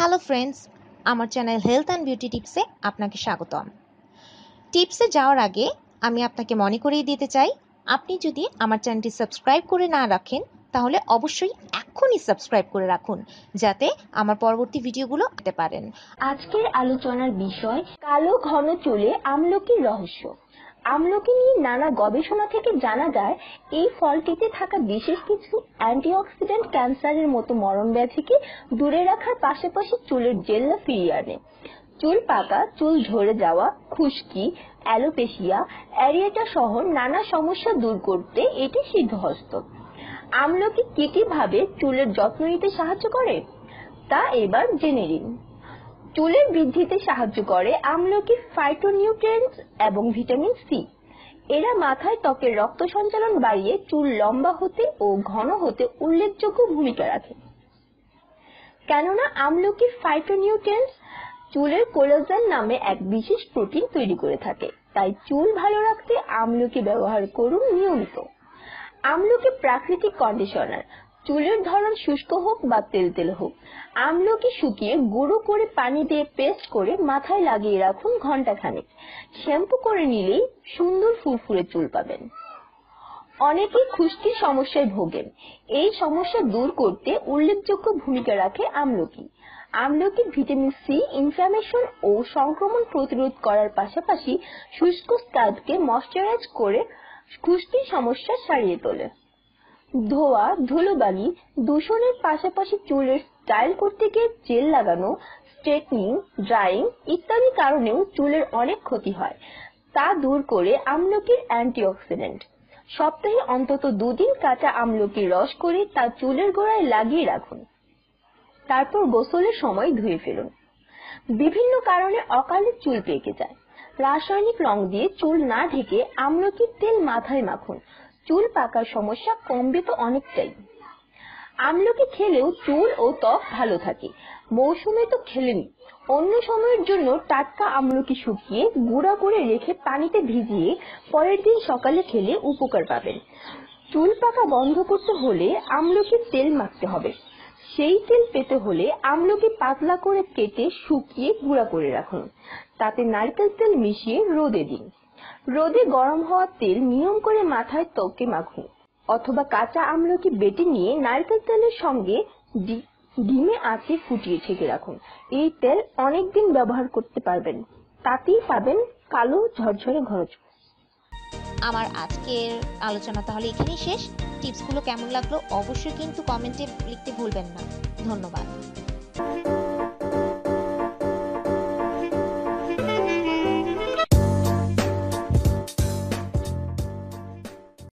hello friends আমার channel health and beauty টিপসে আপনাকে স্বাগতম টিপসে যাওয়ার আগে আমি আপনাকে মনে করিয়ে দিতে চাই আপনি যদি আমার চ্যানেলটি সাবস্ক্রাইব করে না রাখেন তাহলে অবশ্যই এখনই সাবস্ক্রাইব করে রাখুন যাতে আমার পরবর্তী ভিডিওগুলো পেতে পারেন আজকের আলোচনার বিষয় কালো ঘন চলে আমলকির রহস্য আমলকি নিয়ে নানা গবেষণা থেকে জানা যায় এই ফলটিতে থাকা বিশেষ কিছু অ্যান্টিঅক্সিডেন্ট ক্যান্সারের মতো মরণ ব্যাধিকে দূরে রাখার পাশাপাশি চুলের জেল্লা ফিরিয়ে আনে চুল পাকা চুল ঝরে যাওয়া খুশকি অ্যালোপেশিয়া অ্যারিয়েটা সহ নানা সমস্যা দূর করতে এটি সিদ্ধহস্ত আমলকি কি কি ভাবে চুলের যত্ন নিতে সাহায্য করে তা এবার জেনে নিন চুলের বৃদ্ধিতে সাহায্য করে আমলকি ফাইটোনিউট্রিয়েন্টস এবং ভিটামিন সি এরা মাথায় ত্বকের রক্ত সঞ্চালন বাড়িয়ে চুল লম্বা হতে ও ঘন হতে উল্লেখযোগ্য ভূমিকা রাখে কেননা আমলকি ফাইটোনিউট্রিয়েন্টস চুলের কোলাজেন নামে এক বিশেষ প্রোটিন তৈরি করে থাকে তাই চুল ভালো রাখতে আমলকি ব্যবহার করুন নিয়মিত আমলকি প্রাকৃতিক কন্ডিশনার চুলের ধরন শুষ্ক হোক বা তেল হোক আমলকি শুকিয়ে গুঁড়ো করে পানি দিয়ে পেস্ট করে মাথায় লাগিয়ে রাখুন ঘন্টা খানেক শ্যাম্পু করে নিলেই সুন্দর ফুরফুরে চুল পাবেন অনেকে খুশকির সমস্যায় ভোগেন এই সমস্যা দূর করতে উল্লেখযোগ্য ভূমিকা রাখে আমলকি আমলকি ভিটামিন সি ইনফ্লামেশন ও সংক্রমণ প্রতিরোধ করার পাশাপাশি শুষ্ক স্কাল্পকে ময়শ্চারাইজ করে খুশকির সমস্যা সারিয়ে তোলে ধোয়া ধুলোবালি দূষণের পাশাপাশি চুলের স্টাইল করতে গিয়ে জেল লাগানো স্ট্রেটনিং ড্রাইং ইত্যাদি কারণেও চুলের অনেক ক্ষতি হয় তা দূর করে আমলকির অ্যান্টি অক্সিডেন্ট সপ্তাহে অন্তত দুদিন কাঁচা আমলকির রস করে তা চুলের গোড়ায় লাগিয়ে রাখুন তারপর গোসলের সময় ধুয়ে ফেলুন বিভিন্ন কারণে অকালে চুল পেকে যায় রাসায়নিক রং দিয়ে চুল না ঢেকে আমলকির তেল মাথায় মাখুন চুল পাকার সমস্যা কমবে তো অনেকটাই আমলকি খেলেও চুল ও ত্বক ভালো থাকে মৌসুমে তো খেলেনি অন্য সময়ের জন্য টাটকা আমলকি শুকিয়ে গুঁড়া করে রেখে পানিতে ভিজিয়ে পরের দিন সকালে খেলে উপকার পাবেন চুল পাকা বন্ধ করতে হলে আমলকির তেল মাখতে হবে সেই তেল পেতে হলে আমলকি পাতলা করে কেটে শুকিয়ে গুঁড়া করে রাখুন তাতে নারকেল তেল মিশিয়ে রোদে দিন রোদে গরম হওয়ার তেল নিয়ম করে মাথায় তোকে মাখুন অথবা কাঁচা আমলকি বেটে নিয়ে নারকেল তেলের সঙ্গে ডিমে আঁচে ফুটিয়ে ছেঁকে রাখুন এই তেল অনেক দিন ব্যবহার করতে পারবেন তাতেই পাবেন কালো ঝরঝরে ঘরচ আমার আজকের আলোচনা তাহলে এখানেই শেষ টিপসগুলো কেমন লাগলো অবশ্যই কিন্তু কমেন্টে লিখতে ভুলবেন না ধন্যবাদ